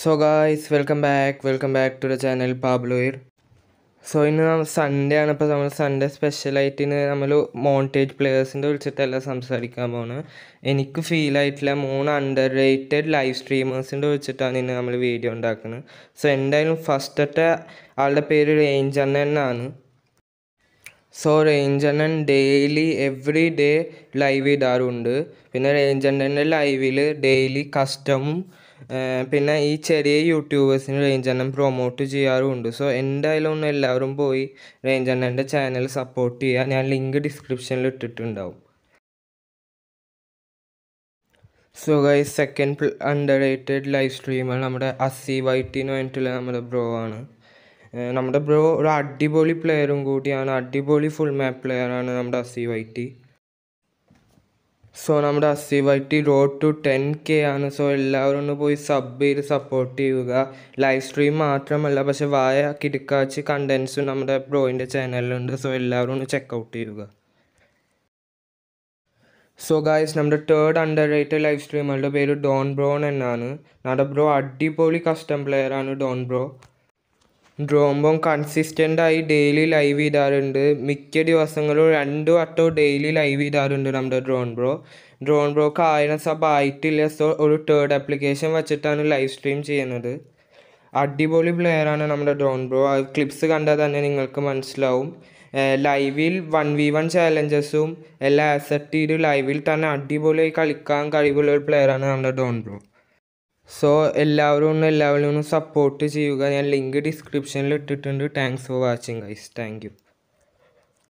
so guys welcome back welcome back to the channel പാബ്ലോയിർ so ഇന്ന് Sunday ആണ് ഇപ്പോൾ നമ്മൾ സൺഡേ സ്പെഷ്യലായിട്ടിന് നമ്മൾ മോണ്ടേജ് പ്ലെയേഴ്സിൻ്റെ വിളിച്ചിട്ടല്ല സംസാരിക്കാൻ പോകുന്നത് എനിക്ക് ഫീൽ ആയിട്ടില്ല മൂന്ന് അണ്ടർ റേറ്റഡ് ലൈവ് സ്ട്രീമേഴ്സിൻ്റെ വിളിച്ചിട്ടാണ് ഇന്ന് നമ്മൾ വീഡിയോ ഉണ്ടാക്കുന്നത് സോ എന്തായാലും ഫസ്റ്റത്തെ ആളുടെ പേര് റേഞ്ച് എന്നാണ് സോ റേഞ്ചണ്ണൻ ഡെയിലി എവറി ഡേ ലൈവ് ഇടാറുണ്ട് പിന്നെ റേഞ്ചണ്ണൻ്റെ ലൈവിൽ ഡെയിലി കസ്റ്റമും പിന്നെ ഈ ചെറിയ യൂട്യൂബേഴ്സിന് എണ്ണം പ്രൊമോട്ട് ചെയ്യാറുണ്ട് സോ എന്തായാലും അതിലൊന്നും എല്ലാവരും പോയി റേഞ്ച് എണ്ണൻ്റെ ചാനൽ സപ്പോർട്ട് ചെയ്യുക ഞാൻ ലിങ്ക് ഡിസ്ക്രിപ്ഷനിൽ ഇട്ടിട്ടുണ്ടാവും so guy second underrated live streamer നമ്മുടെ അസി വൈറ്റിന് വേണ്ടിയിട്ടുള്ള നമ്മുടെ ബ്രോ ആണ് നമ്മുടെ ബ്രോ ഒരു അടിപൊളി പ്ലെയറും കൂടിയാണ് അടിപൊളി ഫുൾ മാപ്പ് പ്ലെയറാണ് നമ്മുടെ അസി വൈറ്റി സോ നമ്മുടെ അസി വൈറ്റി റോഡ് ടു ടെൻ കെ ആണ് സോ എല്ലാവരും ഒന്ന് പോയി സബ് ചെയ്ത് സപ്പോർട്ട് ചെയ്യുക ലൈവ് സ്ട്രീം മാത്രമല്ല പക്ഷെ വായ കിടക്കാച്ച് കണ്ടൻസും നമ്മുടെ ബ്രോയിൻ്റെ ചാനലിലുണ്ട് സോ എല്ലാവരും ഒന്ന് ചെക്കൗട്ട് ചെയ്യുക സോ ഗായ്സ് നമ്മുടെ തേർഡ് അണ്ടർ റേറ്റഡ് ലൈവ് സ്ട്രീമുകളുടെ പേര് ഡോൺ ബ്രോൺ എന്നാണ് നമ്മുടെ ബ്രോ അടിപൊളി കസ്റ്റം പ്ലെയർ ആണ് ഡോൺ ബ്രോ രോമം കൺസിസ്റ്റൻ്റായി ഡെയിലി ലൈവ് ചെയ്താറുണ്ട് മിക്ക ദിവസങ്ങളും രണ്ട് വട്ടവും ഡെയിലി ലൈവ് ചെയ്താറുണ്ട് നമ്മുടെ ഡ്രോൺ ബ്രോ ഡ്രോൺ ബ്രോക്ക് ആയിരം സബ് ആയിട്ടില്ല സോ ഒരു തേർഡ് ആപ്ലിക്കേഷൻ വെച്ചിട്ടാണ് ലൈവ് സ്ട്രീം ചെയ്യുന്നത് അടിപൊളി പ്ലെയറാണ് നമ്മുടെ ഡ്രോൺ ബ്രോ ആ ക്ലിപ്സ് കണ്ടാൽ തന്നെ നിങ്ങൾക്ക് മനസ്സിലാവും ലൈവിൽ വൺ വി വൺ ചാലഞ്ചസും എല്ലാം അക്സെപ്റ്റ് ചെയ്ത് ലൈവിൽ തന്നെ അടിപൊളിയായി കളിക്കാൻ കഴിവുള്ള ഒരു പ്ലെയറാണ് നമ്മുടെ ഡോൺ ബ്രോ സോ എല്ലാവരും ഒന്ന് എല്ലാവരും ഒന്ന് സപ്പോർട്ട് ചെയ്യുക ഞാൻ ലിങ്ക് ഡിസ്ക്രിപ്ഷനിൽ ഇട്ടിട്ടുണ്ട് thanks for watching guys thank U